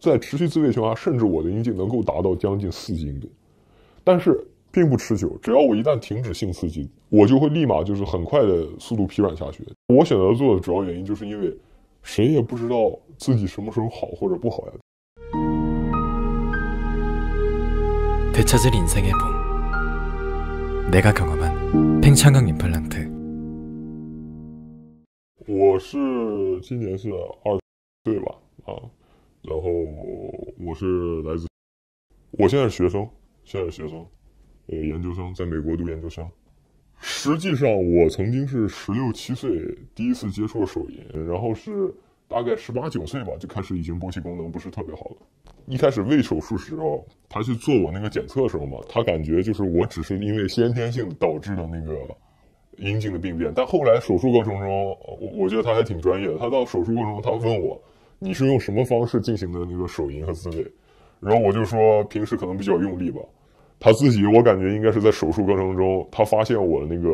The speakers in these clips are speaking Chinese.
在持续自卫情况下，甚至我的阴茎能够达到将近四斤但是并不持久。只要我一旦停止性刺激，我就会立马就是很快的速度疲软下去。我选择做的主要原因就是因为，谁也不知道自己什么时候好或者不好呀。我是今年是二十岁吧，啊。然后我是来自，我现在是学生，现在是学生，呃，研究生，在美国读研究生。实际上，我曾经是十六七岁第一次接触手淫，然后是大概十八九岁吧，就开始已经勃起功能不是特别好了。一开始胃手术时候，他去做我那个检测的时候嘛，他感觉就是我只是因为先天性导致的那个阴茎的病变。但后来手术过程中，我我觉得他还挺专业的。他到手术过程中，他问我。你是用什么方式进行的那个手淫和自慰？然后我就说平时可能比较用力吧。他自己我感觉应该是在手术过程中，他发现我的那个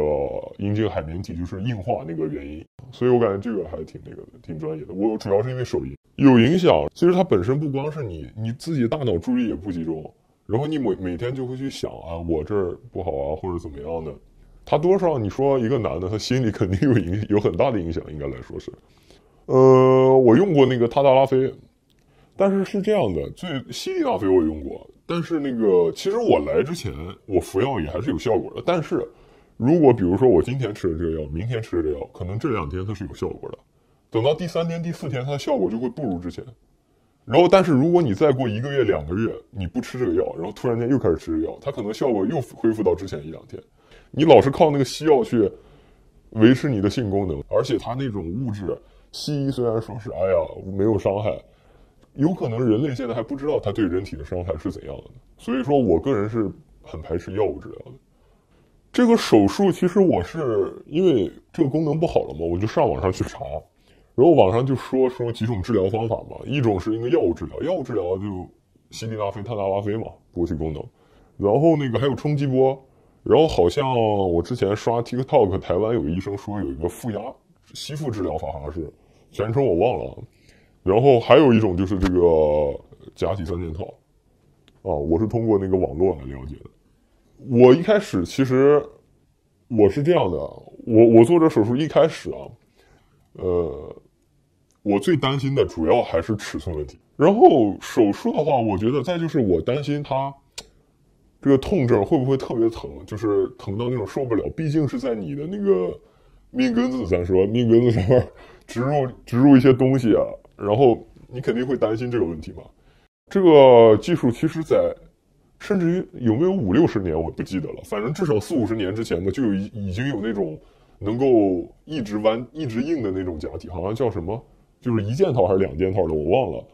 阴茎海绵体就是硬化那个原因，所以我感觉这个还挺那个的，挺专业的。我主要是因为手淫有影响，其实他本身不光是你你自己大脑注意也不集中，然后你每每天就会去想啊，我这儿不好啊，或者怎么样的，他多少你说一个男的，他心里肯定有影，有很大的影响，应该来说是。呃，我用过那个他达拉非，但是是这样的，最西地那非我也用过，但是那个其实我来之前我服药也还是有效果的，但是如果比如说我今天吃了这个药，明天吃了这个药，可能这两天它是有效果的，等到第三天第四天它的效果就会不如之前，然后但是如果你再过一个月两个月你不吃这个药，然后突然间又开始吃这个药，它可能效果又恢复到之前一两天，你老是靠那个西药去维持你的性功能，而且它那种物质。西医虽然说是哎呀没有伤害，有可能人类现在还不知道它对人体的伤害是怎样的呢。所以说我个人是很排斥药物治疗的。这个手术其实我是因为这个功能不好了嘛，我就上网上去查，然后网上就说说几种治疗方法嘛，一种是一个药物治疗，药物治疗就西地那非、他达拉非嘛，勃起功能。然后那个还有冲击波，然后好像我之前刷 TikTok 台湾有医生说有一个负压吸附治疗法，好像是。全称我忘了，然后还有一种就是这个假体三件套，啊，我是通过那个网络来了解的。我一开始其实我是这样的，我我做这手术一开始啊，呃，我最担心的主要还是尺寸问题。然后手术的话，我觉得再就是我担心他这个痛症会不会特别疼，就是疼到那种受不了。毕竟是在你的那个命根子，咱说命根子上面。植入植入一些东西啊，然后你肯定会担心这个问题嘛。这个技术其实，在甚至于有没有五六十年我不记得了，反正至少四五十年之前呢，就有已经有那种能够一直弯一直硬的那种假体，好像叫什么，就是一件套还是两件套的，我忘了。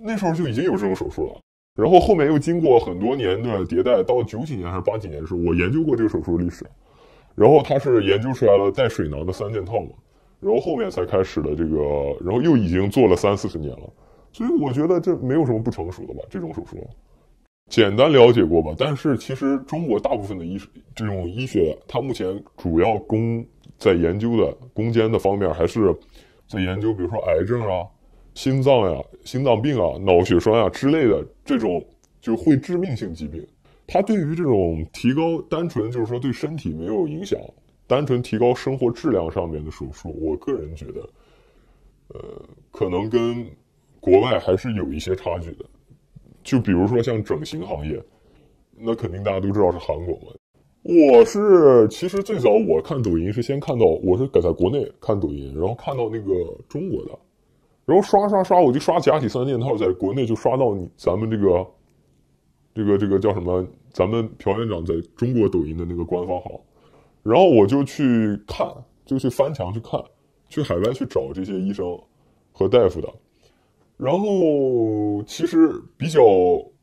那时候就已经有这种手术了，然后后面又经过很多年的迭代，到九几年还是八几年的时候，我研究过这个手术历史，然后他是研究出来了带水囊的三件套嘛。然后后面才开始的这个，然后又已经做了三四十年了，所以我觉得这没有什么不成熟的吧，这种手术，简单了解过吧。但是其实中国大部分的医这种医学，它目前主要攻在研究的攻坚的方面，还是在研究，比如说癌症啊、心脏呀、心脏病啊、脑血栓啊之类的这种就会致命性疾病。它对于这种提高，单纯就是说对身体没有影响。单纯提高生活质量上面的手术，我个人觉得，呃，可能跟国外还是有一些差距的。就比如说像整形行业，那肯定大家都知道是韩国嘛。我是其实最早我看抖音是先看到，我是改在国内看抖音，然后看到那个中国的，然后刷刷刷，我就刷假体三件套，在国内就刷到你咱们这个这个这个叫什么？咱们朴院长在中国抖音的那个官方号。然后我就去看，就去翻墙去看，去海外去找这些医生和大夫的。然后其实比较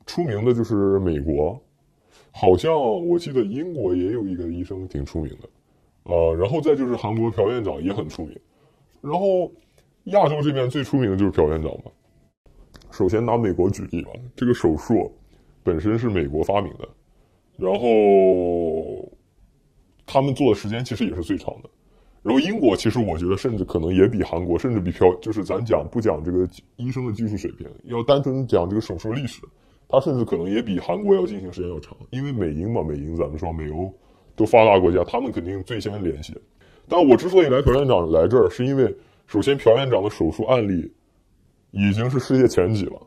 出名的就是美国，好像我记得英国也有一个医生挺出名的，啊，然后再就是韩国朴院长也很出名，然后亚洲这边最出名的就是朴院长嘛。首先拿美国举例吧，这个手术本身是美国发明的，然后。他们做的时间其实也是最长的，然后英国其实我觉得甚至可能也比韩国，甚至比朴，就是咱讲不讲这个医生的技术水平，要单纯讲这个手术历史，他甚至可能也比韩国要进行时间要长，因为美英嘛，美英咱们说美欧都发达国家，他们肯定最先联系。但我之所以来朴院长来这儿，是因为首先朴院长的手术案例已经是世界前几了，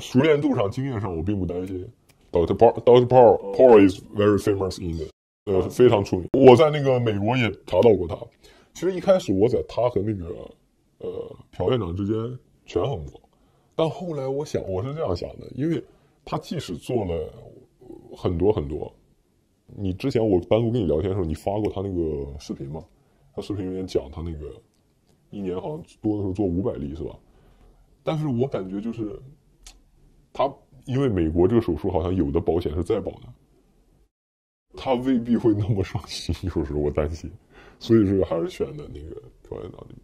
熟练度上、经验上我并不担心。Doctor Paul, Doctor Paul, Paul is very famous in. 呃，非常出名。我在那个美国也查到过他。其实一开始我在他和那个呃朴院长之间权衡过，但后来我想，我是这样想的，因为他即使做了很多很多，你之前我单独跟你聊天的时候，你发过他那个视频吗？他视频里面讲他那个一年好像多的时候做五百例是吧？但是我感觉就是他，因为美国这个手术好像有的保险是在保的。他未必会那么伤心，有时候我担心，所以说还是选的那个表演到力，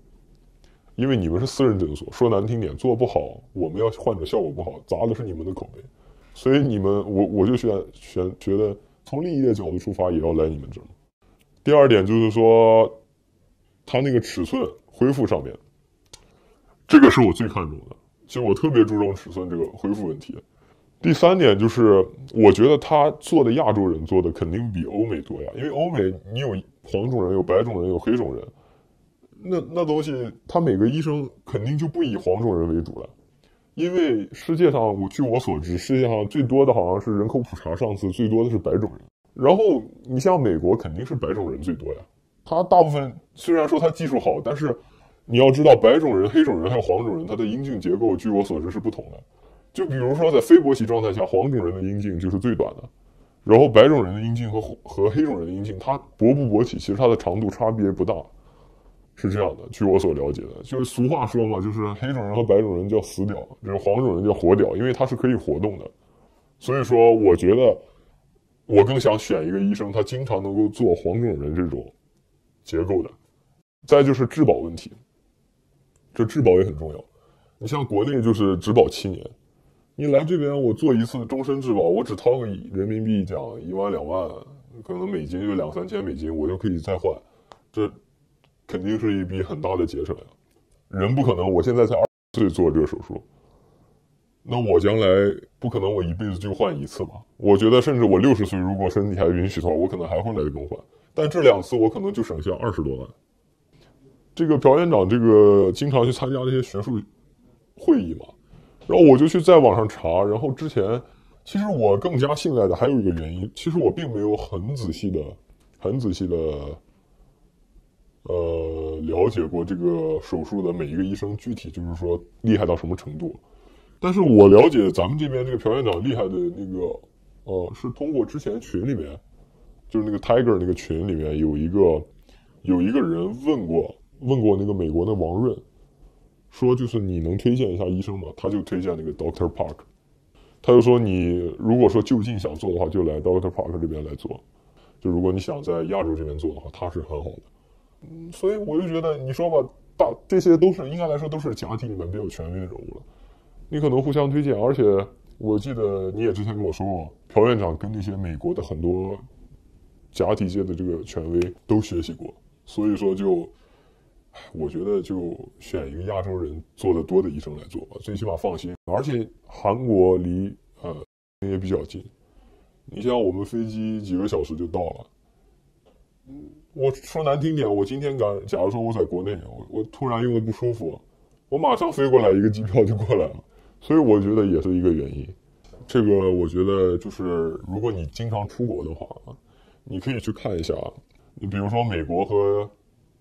因为你们是私人诊所，说难听点，做不好，我们要患者效果不好，砸的是你们的口碑，所以你们我我就选选觉得从利益的角度出发，也要来你们这儿。第二点就是说，他那个尺寸恢复上面，这个是我最看重的，其实我特别注重尺寸这个恢复问题。第三点就是，我觉得他做的亚洲人做的肯定比欧美多呀，因为欧美你有黄种人，有白种人，有黑种人，那那东西他每个医生肯定就不以黄种人为主了，因为世界上我据我所知，世界上最多的好像是人口普查上次最多的是白种人，然后你像美国肯定是白种人最多呀，他大部分虽然说他技术好，但是你要知道白种人、黑种人还有黄种人他的阴茎结构，据我所知是不同的。就比如说，在非勃起状态下，黄种人的阴茎就是最短的，然后白种人的阴茎和和黑种人的阴茎，它勃不勃起，其实它的长度差别不大，是这样的。据我所了解的，就是俗话说嘛，就是黑种人和白种人叫死屌，就是黄种人叫活屌，因为它是可以活动的。所以说，我觉得我更想选一个医生，他经常能够做黄种人这种结构的。再就是质保问题，这质保也很重要。你像国内就是只保七年。你来这边，我做一次终身质保，我只掏个人民币讲一万两万，可能美金就两三千美金，我就可以再换，这肯定是一笔很大的节省呀。人不可能，我现在才二岁做这个手术，那我将来不可能，我一辈子就换一次吧？我觉得，甚至我六十岁，如果身体还允许的话，我可能还会来更换。但这两次，我可能就省下二十多万。这个朴院长，这个经常去参加那些学术会议嘛。然后我就去在网上查，然后之前，其实我更加信赖的还有一个原因，其实我并没有很仔细的、很仔细的，呃，了解过这个手术的每一个医生具体就是说厉害到什么程度。但是我了解咱们这边这个朴院长厉害的那个，呃，是通过之前群里面，就是那个 Tiger 那个群里面有一个有一个人问过问过那个美国的王润。说就是你能推荐一下医生吗？他就推荐那个 Doctor Park，他就说你如果说就近想做的话，就来 Doctor Park 这边来做。就如果你想在亚洲这边做的话，他是很好的。嗯，所以我就觉得你说吧，大这些都是应该来说都是假体里面比较权威的人物了。你可能互相推荐，而且我记得你也之前跟我说过，朴院长跟那些美国的很多假体界的这个权威都学习过，所以说就。我觉得就选一个亚洲人做的多的医生来做吧，最起码放心。而且韩国离呃也比较近，你像我们飞机几个小时就到了。嗯，我说难听点，我今天赶，假如说我在国内，我我突然用的不舒服，我马上飞过来，一个机票就过来了。所以我觉得也是一个原因。这个我觉得就是，如果你经常出国的话，你可以去看一下。你比如说美国和。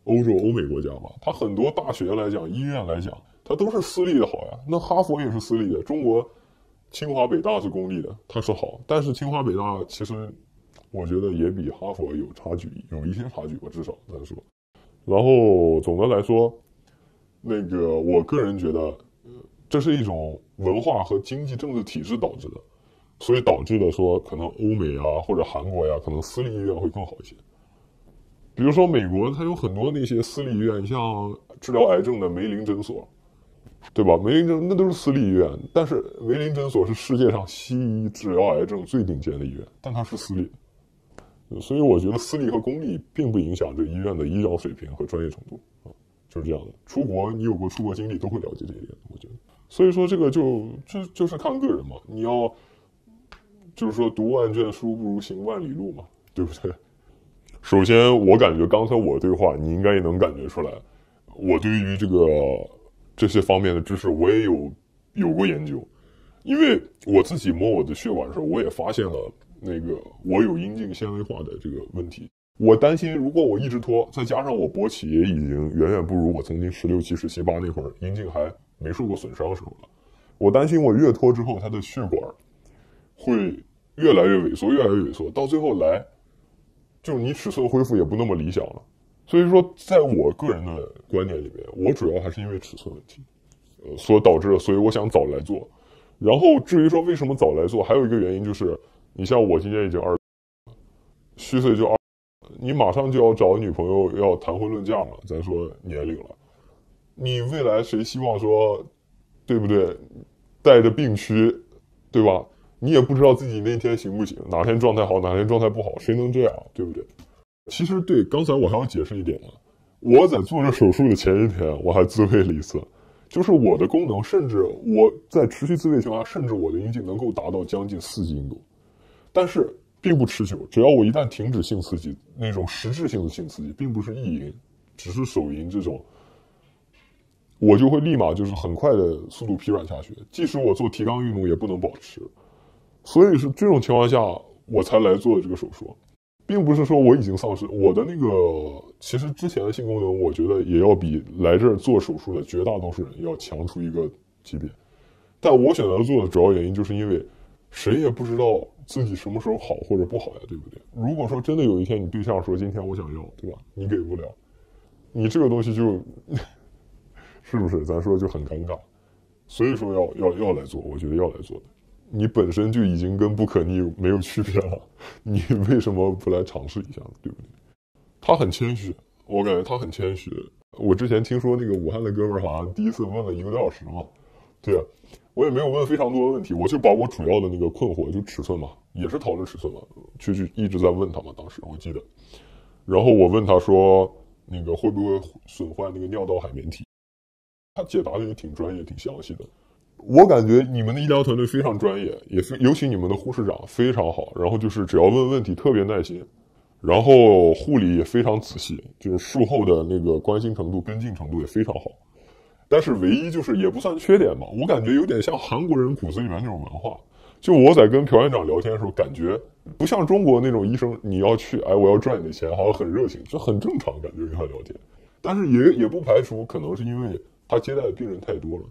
欧洲、欧美国家嘛，它很多大学来讲、医院来讲，它都是私立的好呀。那哈佛也是私立的，中国清华、北大是公立的。他说好，但是清华、北大其实我觉得也比哈佛有差距，有一些差距吧，至少咱说。然后总的来说，那个我个人觉得，这是一种文化和经济、政治体制导致的，所以导致的说可能欧美啊或者韩国呀，可能私立医院会更好一些。比如说，美国它有很多那些私立医院，像治疗癌症的梅林诊所，对吧？梅林诊那都是私立医院，但是梅林诊所是世界上西医治疗癌症最顶尖的医院，但它是私立。所以我觉得私立和公立并不影响这医院的医疗水平和专业程度啊，就是这样的。出国你有过出国经历，都会了解这一点，我觉得。所以说这个就就就是看个人嘛，你要就是说读万卷书不如行万里路嘛，对不对？首先，我感觉刚才我对话，你应该也能感觉出来，我对于这个这些方面的知识，我也有有过研究，因为我自己摸我的血管的时候，我也发现了那个我有阴茎纤维化的这个问题。我担心，如果我一直拖，再加上我勃起也已经远远不如我曾经十六七、十七八那会儿阴茎还没受过损伤时候了，我担心我越拖之后，它的血管会越来越萎缩，越来越萎缩，到最后来。就你尺寸恢复也不那么理想了，所以说，在我个人的观点里面，我主要还是因为尺寸问题，呃，所导致的。所以我想早来做。然后至于说为什么早来做，还有一个原因就是，你像我今年已经二虚岁，就二，你马上就要找女朋友要谈婚论嫁了，咱说年龄了，你未来谁希望说，对不对？带着病区，对吧？你也不知道自己那天行不行，哪天状态好，哪天状态不好，谁能这样，对不对？其实对，刚才我还要解释一点啊，我在做这手术的前一天，我还自慰了一次，就是我的功能，甚至我在持续自慰情况下，甚至我的阴茎能够达到将近四斤多，但是并不持久，只要我一旦停止性刺激，那种实质性的性刺激，并不是意淫，只是手淫这种，我就会立马就是很快的速度疲软下去，即使我做提肛运动也不能保持。所以是这种情况下，我才来做的这个手术，并不是说我已经丧失我的那个。其实之前的性功能，我觉得也要比来这儿做手术的绝大多数人要强出一个级别。但我选择做的主要原因，就是因为谁也不知道自己什么时候好或者不好呀，对不对？如果说真的有一天你对象说今天我想要，对吧？你给不了，你这个东西就 是不是？咱说就很尴尬。所以说要要要来做，我觉得要来做的。你本身就已经跟不可逆没有区别了，你为什么不来尝试一下呢？对不对？他很谦虚，我感觉他很谦虚。我之前听说那个武汉的哥们儿好像第一次问了一个多小时嘛，对，我也没有问非常多的问题，我就把我主要的那个困惑，就尺寸嘛，也是讨论尺寸嘛，就去一直在问他嘛，当时我记得。然后我问他说，那个会不会损坏那个尿道海绵体？他解答的也挺专业，挺详细的。我感觉你们的医疗团队非常专业，也是尤其你们的护士长非常好。然后就是只要问问题特别耐心，然后护理也非常仔细，就是术后的那个关心程度、跟进程度也非常好。但是唯一就是也不算缺点吧，我感觉有点像韩国人骨子里面那种文化。就我在跟朴院长聊天的时候，感觉不像中国那种医生，你要去哎，我要赚你的钱，好像很热情，这很正常。感觉跟他聊天，但是也也不排除可能是因为他接待的病人太多了。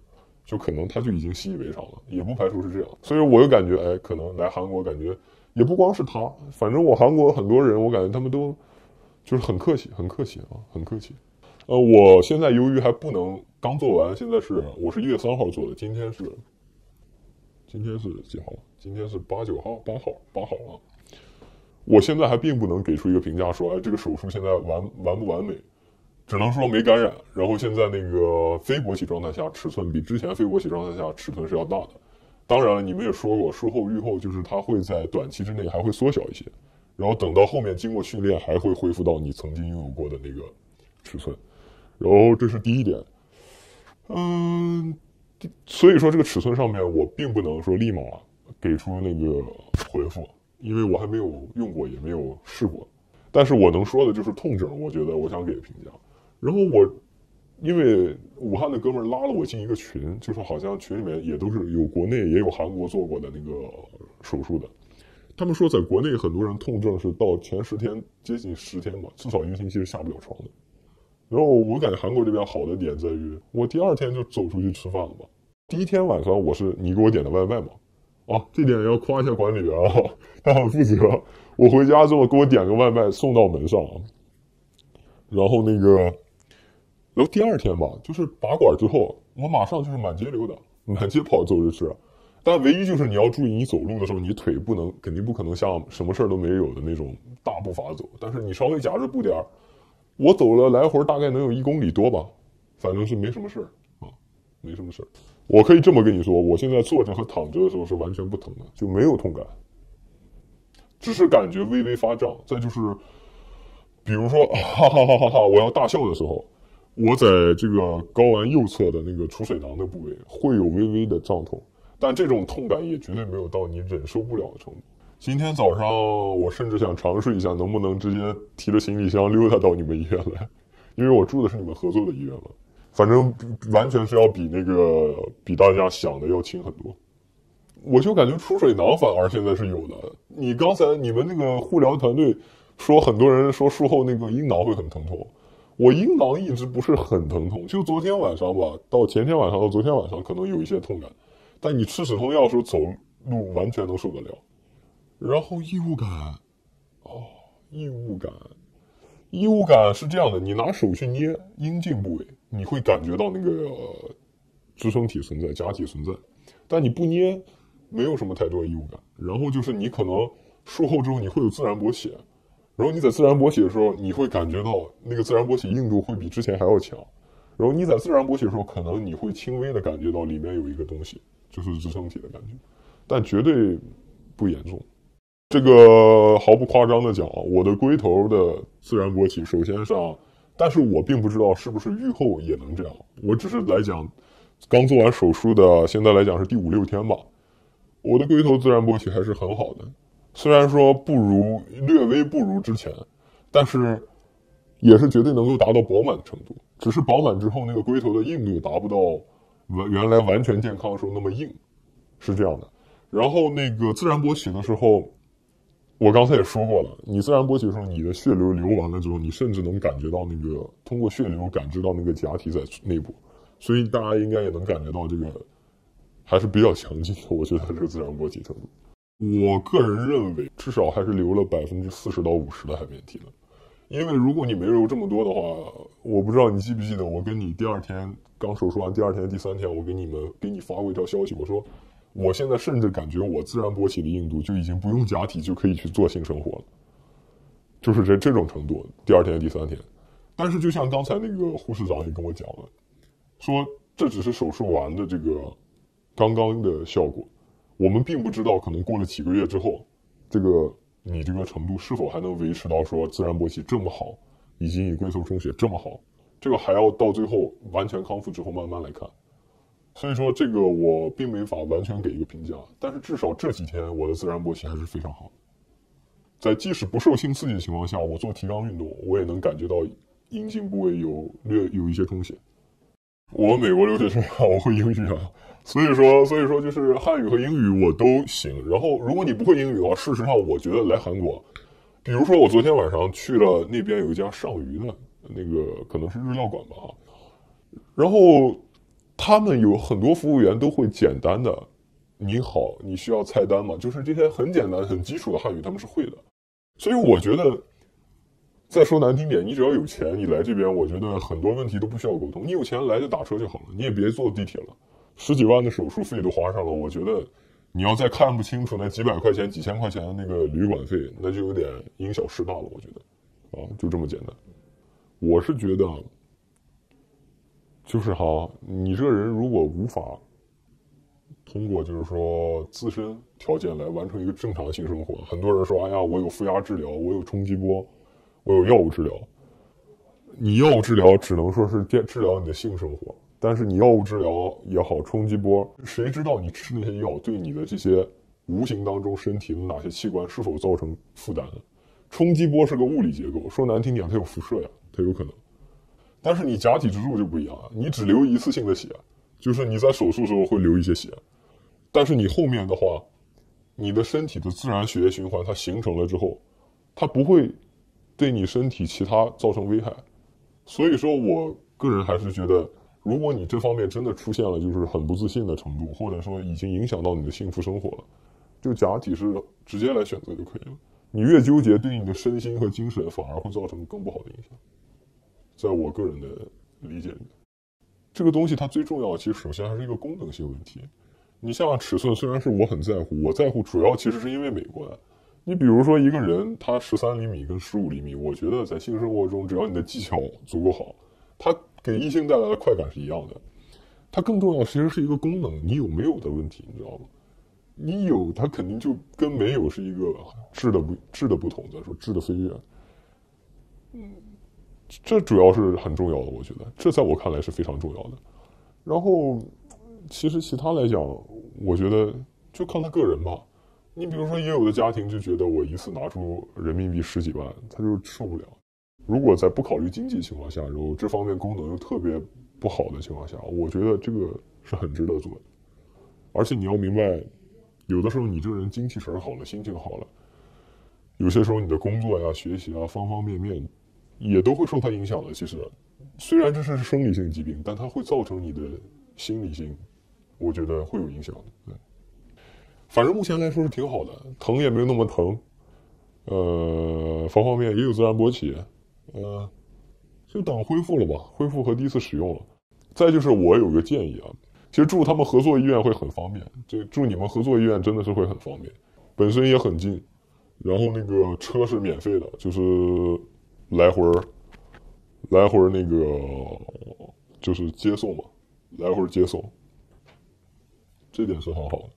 就可能他就已经习以为常了，也不排除是这样。所以我就感觉，哎，可能来韩国感觉也不光是他，反正我韩国很多人，我感觉他们都就是很客气，很客气啊，很客气。呃，我现在由于还不能刚做完，现在是我是1月3号做的，今天是今天是几号？今天是八九号，八号，八号啊。我现在还并不能给出一个评价，说哎这个手术现在完完不完美。只能说没感染，然后现在那个非勃起状态下尺寸比之前非勃起状态下尺寸是要大的，当然你们也说过术后愈后就是它会在短期之内还会缩小一些，然后等到后面经过训练还会恢复到你曾经拥有过的那个尺寸，然后这是第一点，嗯，所以说这个尺寸上面我并不能说立马给出那个回复，因为我还没有用过也没有试过，但是我能说的就是痛症，我觉得我想给评价。然后我，因为武汉的哥们儿拉了我进一个群，就是好像群里面也都是有国内也有韩国做过的那个手术的，他们说在国内很多人痛症是到前十天接近十天吧，至少一个星期是下不了床的。然后我感觉韩国这边好的点在于，我第二天就走出去吃饭了嘛。第一天晚上我是你给我点的外卖嘛，啊，这点要夸一下管理员啊，他很负责。我回家之后给我点个外卖送到门上啊，然后那个。然后第二天吧，就是拔管之后，我马上就是满街溜达，满街跑走着吃。但唯一就是你要注意，你走路的时候，你腿不能，肯定不可能像什么事儿都没有的那种大步伐走。但是你稍微夹着步点儿，我走了来回大概能有一公里多吧，反正是没什么事儿啊，没什么事儿。我可以这么跟你说，我现在坐着和躺着的时候是完全不疼的，就没有痛感，只是感觉微微发胀。再就是，比如说哈哈哈哈哈，我要大笑的时候。我在这个睾丸右侧的那个储水囊的部位会有微微的胀痛，但这种痛感也绝对没有到你忍受不了的程度。今天早上我甚至想尝试一下，能不能直接提着行李箱溜达到你们医院来，因为我住的是你们合作的医院嘛。反正完全是要比那个比大家想的要轻很多。我就感觉出水囊反而现在是有的。你刚才你们那个护疗团队说很多人说术后那个阴囊会很疼痛。我阴囊一直不是很疼痛，就昨天晚上吧，到前天晚上到昨天晚上可能有一些痛感，但你吃止痛药时候走路完全能受得了。然后异物感，哦，异物感，异物感是这样的，你拿手去捏阴茎部位，你会感觉到那个支撑体存在、假体存在，但你不捏，没有什么太多异物感。然后就是你可能术后之后你会有自然勃起。然后你在自然勃起的时候，你会感觉到那个自然勃起硬度会比之前还要强。然后你在自然勃起的时候，可能你会轻微的感觉到里面有一个东西，就是支撑体的感觉，但绝对不严重。这个毫不夸张的讲啊，我的龟头的自然勃起，首先上，但是我并不知道是不是愈后也能这样。我只是来讲，刚做完手术的，现在来讲是第五六天吧，我的龟头自然勃起还是很好的。虽然说不如略微不如之前，但是也是绝对能够达到饱满的程度。只是饱满之后那个龟头的硬度达不到完原来完全健康的时候那么硬，是这样的。然后那个自然勃起的时候，我刚才也说过了，你自然勃起时候你的血流流完了之后，你甚至能感觉到那个通过血流感知到那个假体在内部，所以大家应该也能感觉到这个还是比较强劲的。我觉得这个自然勃起程度。我个人认为，至少还是留了百分之四十到五十的海绵体的，因为如果你没有这么多的话，我不知道你记不记得我跟你第二天刚手术完，第二天第三天我给你们给你发过一条消息，我说我现在甚至感觉我自然勃起的硬度就已经不用假体就可以去做性生活了，就是这这种程度。第二天第三天，但是就像刚才那个护士长也跟我讲了，说这只是手术完的这个刚刚的效果。我们并不知道，可能过了几个月之后，这个你这个程度是否还能维持到说自然勃起这么好，以及你龟速充血这么好，这个还要到最后完全康复之后慢慢来看。所以说，这个我并没法完全给一个评价，但是至少这几天我的自然勃起还是非常好的，在即使不受性刺激的情况下，我做提肛运动，我也能感觉到阴茎部位有略有一些充血。我美国留学生啊，我会英语啊。所以说，所以说就是汉语和英语我都行。然后，如果你不会英语的话，事实上我觉得来韩国，比如说我昨天晚上去了那边有一家上鱼的那个，可能是日料馆吧。然后他们有很多服务员都会简单的，你好，你需要菜单吗？就是这些很简单、很基础的汉语，他们是会的。所以我觉得，再说难听点，你只要有钱，你来这边，我觉得很多问题都不需要沟通。你有钱来就打车就好了，你也别坐地铁了。十几万的手术费都花上了，我觉得，你要再看不清楚那几百块钱、几千块钱的那个旅馆费，那就有点因小失大了。我觉得，啊，就这么简单。我是觉得，就是哈，你这个人如果无法通过，就是说自身条件来完成一个正常性生活，很多人说，哎呀，我有负压治疗，我有冲击波，我有药物治疗，你药物治疗只能说是治治疗你的性生活。但是你药物治疗也好，冲击波，谁知道你吃那些药对你的这些无形当中身体的哪些器官是否造成负担？冲击波是个物理结构，说难听点，它有辐射呀，它有可能。但是你假体植入就不一样了，你只流一次性的血，就是你在手术时候会流一些血，但是你后面的话，你的身体的自然血液循环它形成了之后，它不会对你身体其他造成危害。所以说，我个人还是觉得。如果你这方面真的出现了，就是很不自信的程度，或者说已经影响到你的幸福生活了，就假体是直接来选择就可以了。你越纠结，对你的身心和精神反而会造成更不好的影响。在我个人的理解里，这个东西它最重要，其实首先还是一个功能性问题。你像尺寸，虽然是我很在乎，我在乎主要其实是因为美观。你比如说一个人他十三厘米跟十五厘米，我觉得在性生活中，只要你的技巧足够好，他。给异性带来的快感是一样的，它更重要，其实是一个功能，你有没有的问题，你知道吗？你有，它肯定就跟没有是一个质的不质的不同，的，说质的飞跃。嗯，这主要是很重要的，我觉得这在我看来是非常重要的。然后，其实其他来讲，我觉得就看他个人吧。你比如说，也有的家庭就觉得我一次拿出人民币十几万，他就受不了。如果在不考虑经济情况下，然后这方面功能又特别不好的情况下，我觉得这个是很值得做的。而且你要明白，有的时候你这个人精气神好了，心情好了，有些时候你的工作呀、学习啊、方方面面也都会受它影响的。其实，虽然这是生理性疾病，但它会造成你的心理性，我觉得会有影响的。对，反正目前来说是挺好的，疼也没有那么疼，呃，方方面面也有自然勃起。呃，就等恢复了吧，恢复和第一次使用了。再就是我有个建议啊，其实住他们合作医院会很方便，这住你们合作医院真的是会很方便，本身也很近，然后那个车是免费的，就是来回儿，来回儿那个就是接送嘛，来回儿接送，这点是很好的。